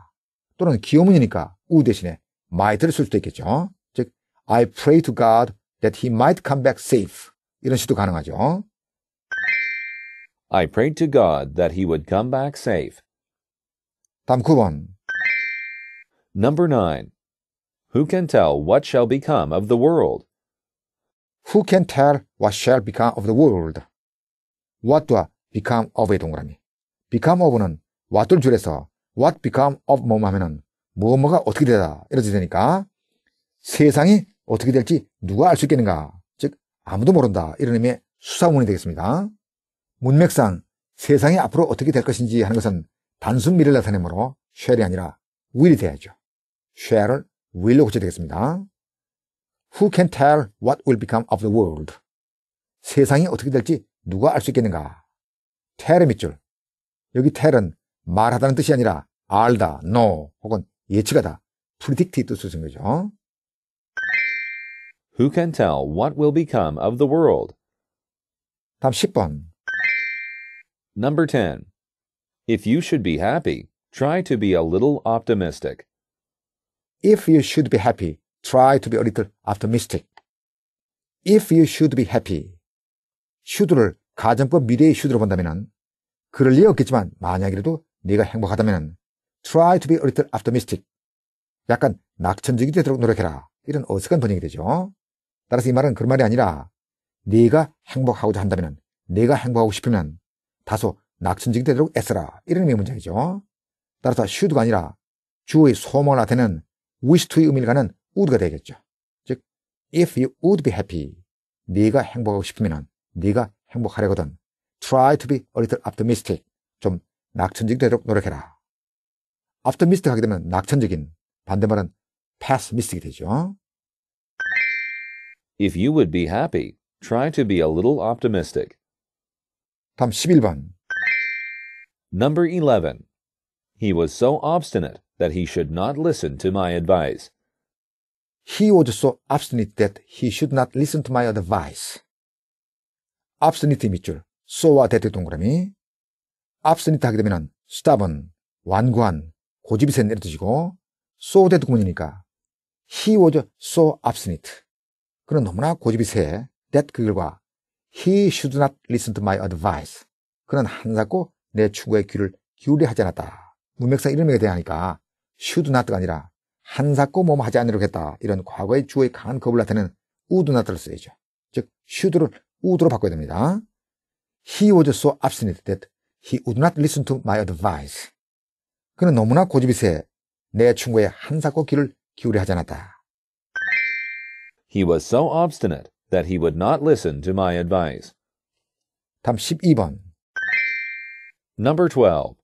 또는 기호문이니까 우 대신에 might를 쓸 수도 있겠죠. 즉, I pray to God that he might come back safe. 이런 시도 가능하죠. I prayed to God that he would come back safe. 다음 9번. Number 9. Who can tell what shall become of the world? Who can tell what shall become of the world? What what와 become of의 동그라미. become of는 what을 줄여서 what become of 뭐뭐 하면은 뭐뭐가 어떻게 되다 이러지 되니까 세상이 어떻게 될지 누가 알 수 있겠는가 즉 아무도 모른다 이런 의미의 수사문이 되겠습니다. 문맥상 세상이 앞으로 어떻게 될 것인지 하는 것은 단순 미래를 나타내므로 shall이 아니라 will이 돼야죠. shall을 will로 고쳐야 되겠습니다. Who can tell what will become of the world? 세상이 어떻게 될지 누가 알 수 있겠는가? tell의 밑줄. 여기 tell은 말하다는 뜻이 아니라 알다, know 혹은 예측하다, predict 뜻을 쓴 거죠. Who can tell what will become of the world? 다음 10번. Number 10. If you should be happy, try to be a little optimistic. If you should be happy, try to be a little optimistic. If you should be happy. should를 가정법 미래의 should로 본다면 그럴 리 없겠지만 만약이라도 네가 행복하다면 try to be a little optimistic. 약간 낙천적이 되도록 노력해라. 이런 어색한 번역이 되죠. 따라서 이 말은 그런 말이 아니라 네가 행복하고자 한다면 네가 행복하고 싶으면 다소 낙천적이 되도록 애써라. 이런 의미의 문장이죠. 따라서 should가 아니라 주의 소망을 나타내는 wish to의 의미를 가는 would가 되겠죠. 즉, if you would be happy, 네가 행복하고 싶으면 네가 행복하려거든. try to be a little optimistic. 좀 낙천적이 되도록 노력해라. optimistic 하게 되면 낙천적인 반대말은 pessimistic이 되죠. If you would be happy, try to be a little optimistic. 다음 11번. Number 11. He was so obstinate that he should not listen to my advice. He was so obstinate that he should not listen to my advice. obstinate 밑줄, so와 대퇴 동그라미. obstinate 하게 되면 stubborn, 완고한, 고집이 내려뜨지고 so t 구문이니까 he was so obstinate. 그는 너무나 고집이 세 that 그 결과 he should not listen to my advice. 그는 한사코 내 추구에 귀를 기울여 하지 않았다. 문맥상 이름에 대하니까 should not가 아니라 한사코 몸 하지 않으려고 했다. 이런 과거의 주어의 강한 겁을 나타내는 would not를 써야죠. 즉 should를 would로 바꿔야 됩니다. He was so obstinate that he would not listen to my advice. 그는 너무나 고집이 세내 충고에 한사코 귀를 기울여 하지 않았다. He was so obstinate that he would not listen to my advice. 답 12번. Number 12.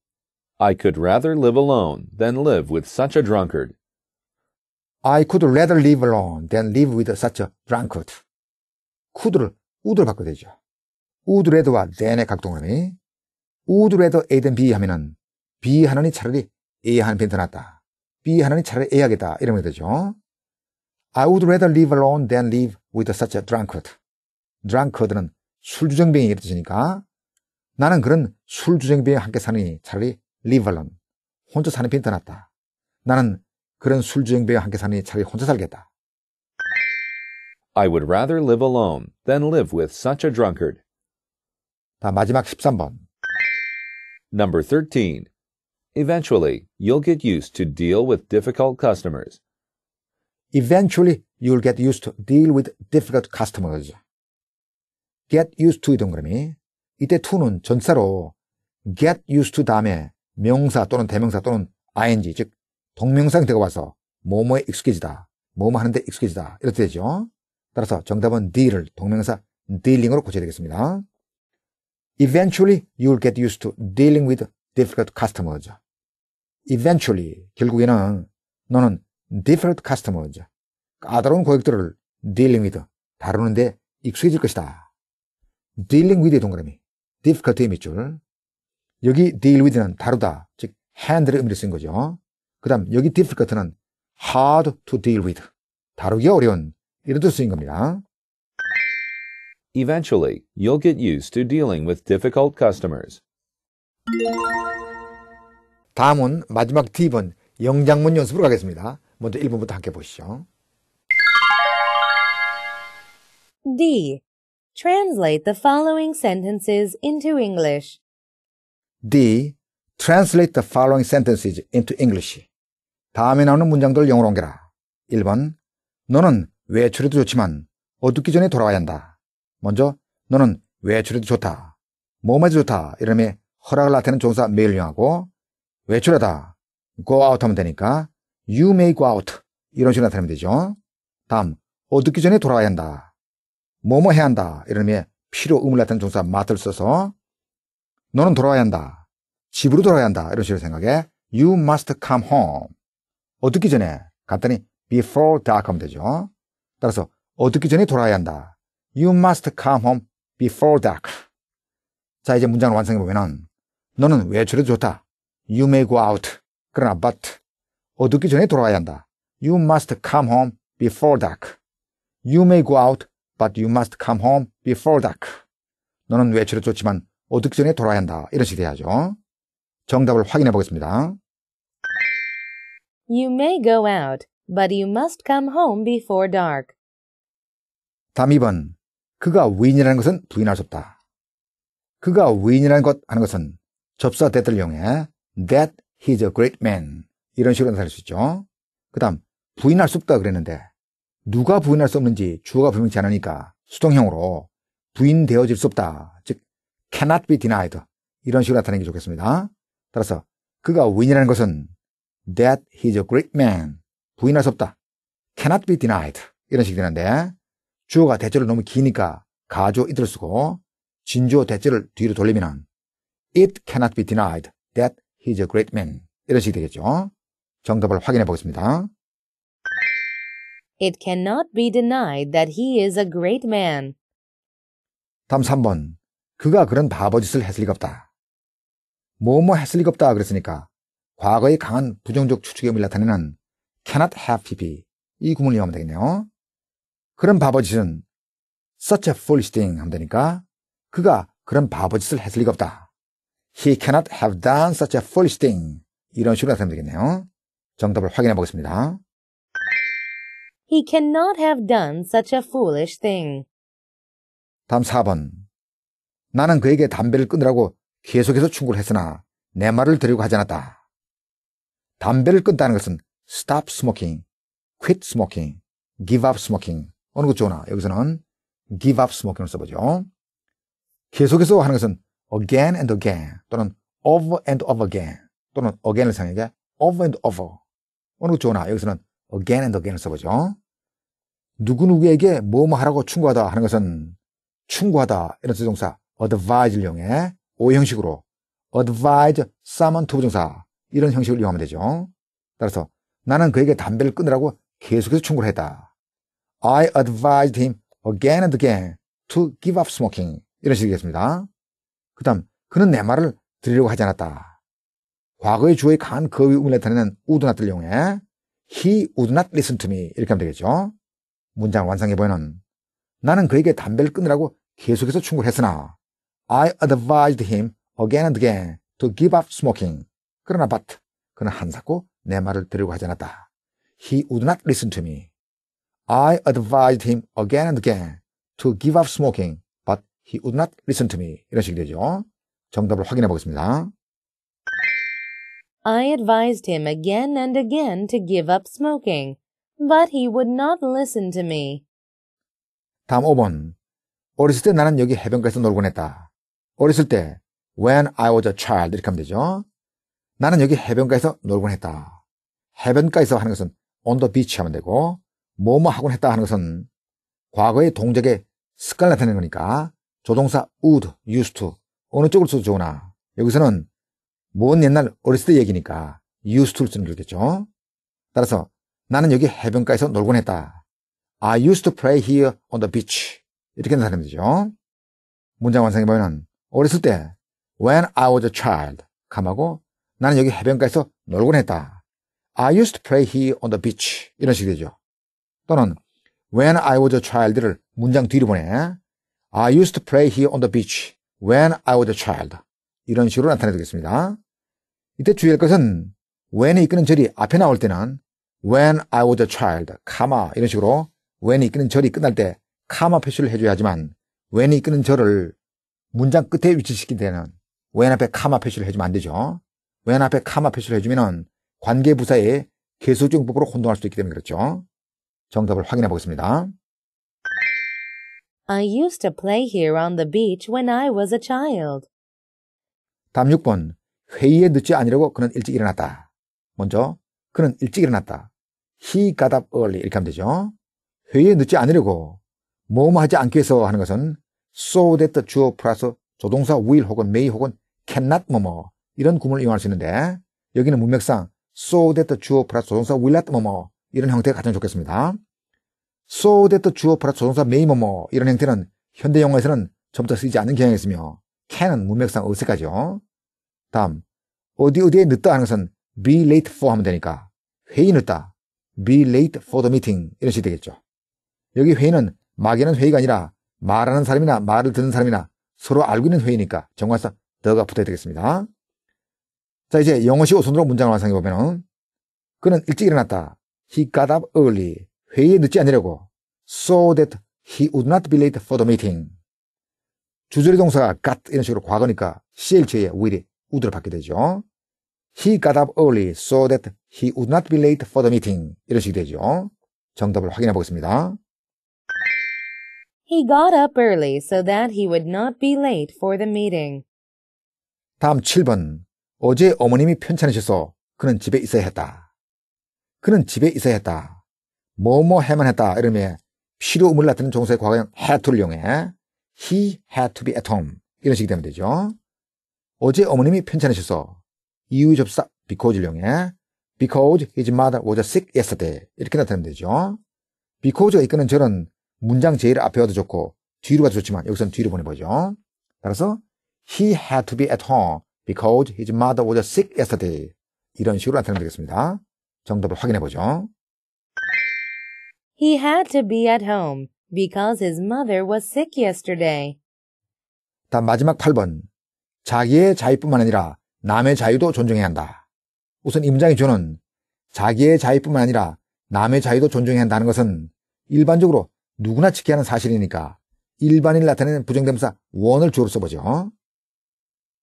I could rather live alone than live with such a drunkard. I could rather live alone than live with such a drunkard. could를 would를 바꿔야 되죠. would rather와 then의 각동함이 would rather A than B 하면은 B 하나니 차라리 A 하는 편이 더 낫다. B 하나니 차라리 A 하겠다. 이러면 되죠. I would rather live alone than live with such a drunkard. drunkard는 술주정뱅이 이런 뜻이니까 나는 그런 술주정뱅이 함께 사느니 차라리 live alone. 혼자 사는 편이 더 낫다. 나는 그런 술주정뱅이 함께 사느니 차라리 혼자 살겠다. I would rather live alone than live with such a drunkard. 다 마지막 13번. Number 13. Eventually, you'll get used to deal with difficult customers. Eventually, you'll get used to deal with difficult customers. get used to 이 동그라미. 이때 to는 전사로 get used to 다음에 명사 또는 대명사 또는 ing 즉 동명사가 되고 와서 뭐뭐에 익숙해지다. 뭐뭐 하는데 익숙해지다. 이렇게 되죠. 따라서 정답은 deal을 동명사 dealing으로 고쳐야 되겠습니다. Eventually, you'll get used to dealing with difficult customers. eventually 결국에는 너는 different customers 까다로운 고객들을 dealing with 다루는데 익숙해질 것이다. dealing with의 동그라미 difficulty의 밑줄 여기 deal with는 다루다 즉 hand를 의미로 쓴 거죠. 그 다음 여기 difficulty는 hard to deal with 다루기 어려운 이런 뜻쓰쓴 겁니다. Eventually, you'll get used to dealing with difficult customers. 다음은 마지막 D번 영장문 연습으로 가겠습니다. 먼저 1번부터 함께 보시죠. D. Translate the following sentences into English. D. Translate the following sentences into English. 다음에 나오는 문장들 영어로 옮겨라. 1번. 너는 외출해도 좋지만 어둡기 전에 돌아와야 한다. 먼저 너는 외출해도 좋다. 몸에도 좋다. 이러면 허락을 나타내는 조사 매일 이용하고 외출하다. go out 하면 되니까 you may go out 이런 식으로 나타내면 되죠. 다음 어둡기 전에 돌아와야 한다. 뭐뭐 해야 한다. 이런 의미의 필요 의무를 나타내는 동사 m u s 를 써서 너는 돌아와야 한다. 집으로 돌아와야 한다. 이런 식으로 생각해 you must come home. 어둡기 전에 간단히 before dark 하면 되죠. 따라서 어둡기 전에 돌아와야 한다. You must come home before dark. 자 이제 문장을 완성해 보면은 너는 외출해도 좋다. You may go out. 그러나 but 어둡기 전에 돌아와야 한다. You must come home before dark. You may go out, but you must come home before dark. 너는 외출에 좋지만 어둡기 전에 돌아야 와 한다. 이런 식이 돼야죠. 정답을 확인해 보겠습니다. You may go out, but you must come home before dark. 다음 2번. 그가 위인이라는 것은 부인할 수 없다. 그가 위인이라는 것 하는 것은 접사 대들 이용해 that he's a great man. 이런 식으로 나타낼 수 있죠. 그 다음, 부인할 수 없다 그랬는데, 누가 부인할 수 없는지 주어가 분명치 않으니까 수동형으로 부인되어질 수 없다. 즉, cannot be denied. 이런 식으로 나타내는 게 좋겠습니다. 따라서, 그가 위인이라는 것은 that he's a great man. 부인할 수 없다. cannot be denied. 이런 식이 되는데, 주어가 대체로 너무 기니까 가조 이들 쓰고, 진주어 대체를 뒤로 돌리면, it cannot be denied that He's a great man. 이런 식이 되겠죠. 정답을 확인해 보겠습니다. It cannot be denied that he is a great man. 다음 3번. 그가 그런 바보짓을 했을 리가 없다. 뭐 뭐 했을 리가 없다 그랬으니까 과거의 강한 부정적 추측의 의미를 나타내는 cannot have pp 이 구문을 이용하면 되겠네요. 그런 바보짓은 such a foolish thing 하면 되니까 그가 그런 바보짓을 했을 리가 없다. He cannot have done such a foolish thing. 이런 식으로 나타내면 되겠네요. 정답을 확인해 보겠습니다. He cannot have done such a foolish thing. 다음 4번. 나는 그에게 담배를 끊으라고 계속해서 충고를 했으나 내 말을 들으려고 하지 않았다. 담배를 끊다는 것은 stop smoking, quit smoking, give up smoking. 어느 것 좋으나 여기서는 give up smoking을 써보죠. 계속해서 하는 것은 again and again 또는 over and over again 또는 again을 사용해 over and over 어느 것 좋으나 여기서는 again and again을 써보죠. 누구누구에게 뭐뭐 하라고 충고하다 하는 것은 충고하다 이런 수동사 advise를 이용해 오 형식으로 advise someone to 부정사 이런 형식을 이용하면 되죠. 따라서 나는 그에게 담배를 끊으라고 계속해서 충고를 했다. I advised him again and again to give up smoking 이런 식이겠습니다. 그 다음, 그는 내 말을 들으려고 하지 않았다. 과거의 주어의 강한 거위 의미를 나타내는 우드 o 을 이용해 he would not listen to me 이렇게 하면 되겠죠. 문장을 완성해보면 나는 그에게 담배를 끊으라고 계속해서 충고를 했으나 I advised him again and again to give up smoking. 그러나 but 그는 한사코 내 말을 들으려고 하지 않았다. He would not listen to me. I advised him again and again to give up smoking. He would not listen to me. 이런 식이 되죠. 정답을 확인해 보겠습니다. I advised him again and again to give up smoking, but he would not listen to me. 다음 5번. 어렸을 때 나는 여기 해변가에서 놀곤 했다. 어렸을 때 when I was a child 이렇게 하면 되죠. 나는 여기 해변가에서 놀곤 했다. 해변가에서 하는 것은 on the beach 하면 되고 뭐 뭐 하곤 했다 하는 것은 과거의 동작의 습관을 나타내는 거니까 조동사 would, used to 어느 쪽을 써도 좋으나 여기서는 먼 옛날 어렸을 때 얘기니까 used to를 쓰는 거겠죠. 따라서 나는 여기 해변가에서 놀곤 했다. I used to play here on the beach. 이렇게 나타내면 되죠. 문장 완성해 보면 어렸을 때 when I was a child 감하고 나는 여기 해변가에서 놀곤 했다. I used to play here on the beach 이런 식이 되죠. 또는 when I was a child를 문장 뒤로 보내 I used to play here on the beach when I was a child. 이런 식으로 나타내겠습니다. 이때 주의할 것은 when이 이끄는 절이 앞에 나올 때는 when I was a child, 카마 이런 식으로 when이 이끄는 절이 끝날 때 카마 표시를 해줘야 하지만 when이 이끄는 절을 문장 끝에 위치시킬 때는 when 앞에 카마 표시를 해주면 안 되죠. when 앞에 카마 표시를 해주면 관계부사의 개수증법으로 혼동할 수 있기 때문에 그렇죠. 정답을 확인해 보겠습니다. I used to play here on the beach when I was a child. 다음 6번. 회의에 늦지 않으려고 그는 일찍 일어났다. 먼저 그는 일찍 일어났다. He got up early 이렇게 하면 되죠. 회의에 늦지 않으려고 뭐 뭐 하지 않기 위해서 하는 것은 so that 주어 플러스 조동사 will 혹은 may 혹은 cannot 뭐뭐 이런 구문을 이용할 수 있는데 여기는 문맥상 so that 주어 플러스 조동사 will not 뭐뭐 이런 형태가 가장 좋겠습니다. so that 주어 플러스 조동사 may 뭐뭐 이런 형태는 현대 영어에서는 점차 쓰이지 않는 경향이 있으며 can은 문맥상 어색하죠. 다음 어디 어디에 늦다 하는 것은 be late for 하면 되니까 회의 늦다 be late for the meeting 이런 식이 되겠죠. 여기 회의는 막연는 회의가 아니라 말하는 사람이나 말을 듣는 사람이나 서로 알고 있는 회의니까 정관사 더가 붙어야 되겠습니다. 자 이제 영어식 오선으로 문장을 완성해 보면은 그는 일찍 일어났다. He got up early. 회의에 늦지 않으려고 so that he would not be late for the meeting. 주절의 동사가 got 이런 식으로 과거니까 CLG의 will이 would를 받게 되죠. He got up early so that he would not be late for the meeting. 이런 식이 되죠. 정답을 확인해 보겠습니다. He got up early so that he would not be late for the meeting. 다음 7번. 어제 어머님이 편찮으셔서 그는 집에 있어야 했다. 그는 집에 있어야 했다. 뭐뭐 해만 했다 이러면 필요 의무를 나타내는 동사의 과거형 had to를 이용해 he had to be at home 이런 식이 되면 되죠. 어제 어머님이 편찮으셔서 이유 접사 because를 이용해 because his mother was sick yesterday 이렇게 나타내면 되죠. because가 이끄는 저런 문장 제일 앞에 와도 좋고 뒤로 가도 좋지만 여기서는 뒤로 보내보죠. 따라서 he had to be at home because his mother was sick yesterday 이런 식으로 나타내면 되겠습니다. 정답을 확인해보죠. He had to be at home because his mother was sick yesterday. 다음 마지막 8번. 자기의 자유뿐만 아니라 남의 자유도 존중해야 한다. 우선 이 문장의 주는 자기의 자유뿐만 아니라 남의 자유도 존중해야 한다는 것은 일반적으로 누구나 지켜야 하는 사실이니까 일반인을 나타내는 부정대명사 원을 주로 써보죠.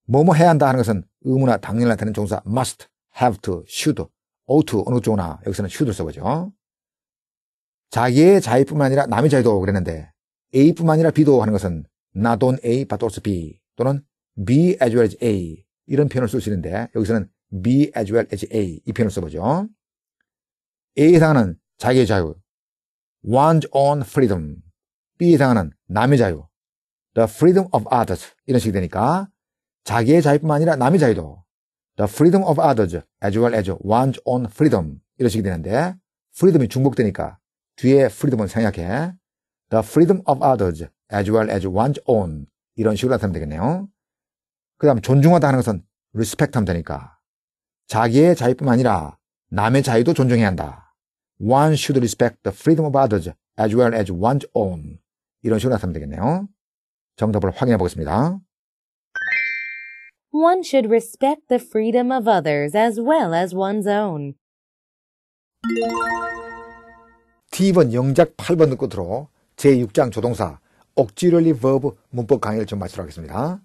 뭐뭐 해야 한다 하는 것은 의무나 당연히 나타내는 종사 must, have to, should, ought to 어느 쪽이나 여기서는 should를 써보죠. 자기의 자의뿐만 아니라 남의 자의도 그랬는데 A뿐만 아니라 B도 하는 것은 not on A but also B 또는 B as well as A 이런 표현을 쓰시는데 여기서는 B as well as A 이 표현을 써보죠. A에 해당하는 자기의 자유 one's own freedom B에 해당하는 남의 자유 the freedom of others 이런 식이 되니까 자기의 자유뿐만 아니라 남의 자유도 the freedom of others as well as one's own freedom 이런 식이 되는데 freedom이 중복되니까 뒤에 freedom은 생략해. The freedom of others as well as one's own. 이런 식으로 나타내면 되겠네요. 그 다음 존중하다 하는 것은 respect 하면 되니까. 자기의 자유뿐만 아니라 남의 자유도 존중해야 한다. One should respect the freedom of others as well as one's own. 이런 식으로 나타내면 되겠네요. 정답을 확인해 보겠습니다. One should respect the freedom of others as well as one's own. D번 영작 8번 듣고 들어 제6장 조동사 억지럴리 버브 문법 강의를 좀 마치도록 하겠습니다.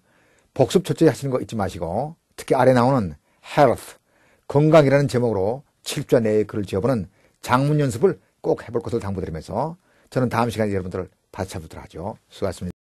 복습 철저히 하시는 거 잊지 마시고 특히 아래 나오는 health 건강이라는 제목으로 7자 내에 글을 지어보는 장문 연습을 꼭 해볼 것을 당부드리면서 저는 다음 시간에 여러분들을 다시 찾아뵙도록 하죠. 수고하셨습니다.